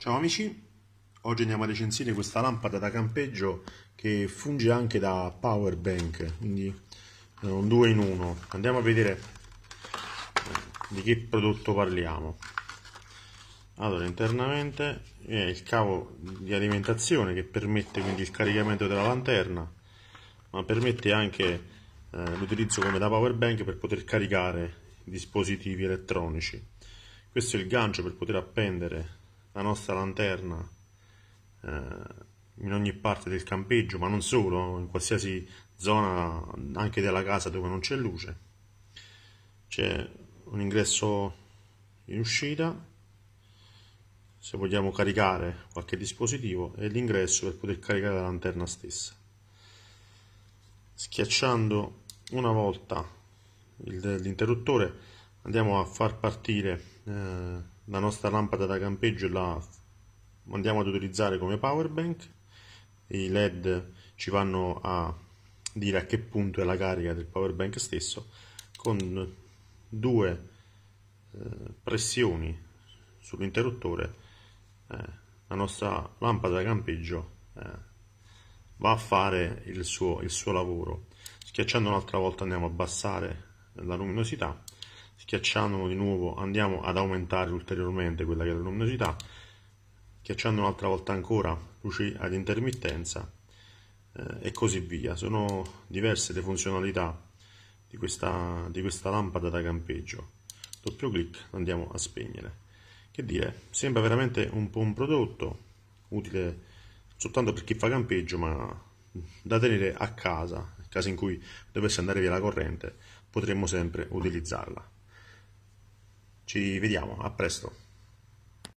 Ciao amici, oggi andiamo a recensire questa lampada da campeggio che funge anche da power bank, quindi eh, un 2 in 1. Andiamo a vedere eh, di che prodotto parliamo. Allora, internamente è il cavo di alimentazione che permette quindi il caricamento della lanterna, ma permette anche eh, l'utilizzo come da power bank per poter caricare dispositivi elettronici. Questo è il gancio per poter appendere la nostra lanterna eh, in ogni parte del campeggio, ma non solo, in qualsiasi zona anche della casa dove non c'è luce. C'è un ingresso in uscita, se vogliamo caricare qualche dispositivo, e l'ingresso per poter caricare la lanterna stessa. Schiacciando una volta l'interruttore andiamo a far partire eh, la nostra lampada da campeggio la andiamo ad utilizzare come power bank i led ci vanno a dire a che punto è la carica del power bank stesso con due eh, pressioni sull'interruttore eh, la nostra lampada da campeggio eh, va a fare il suo, il suo lavoro schiacciando un'altra volta andiamo a abbassare la luminosità schiacciandolo di nuovo andiamo ad aumentare ulteriormente quella che è la luminosità schiacciando un'altra volta ancora luci ad intermittenza eh, e così via sono diverse le funzionalità di questa, di questa lampada da campeggio doppio clic andiamo a spegnere che dire sembra veramente un buon prodotto utile soltanto per chi fa campeggio ma da tenere a casa nel caso in cui dovesse andare via la corrente potremmo sempre utilizzarla ci vediamo, a presto.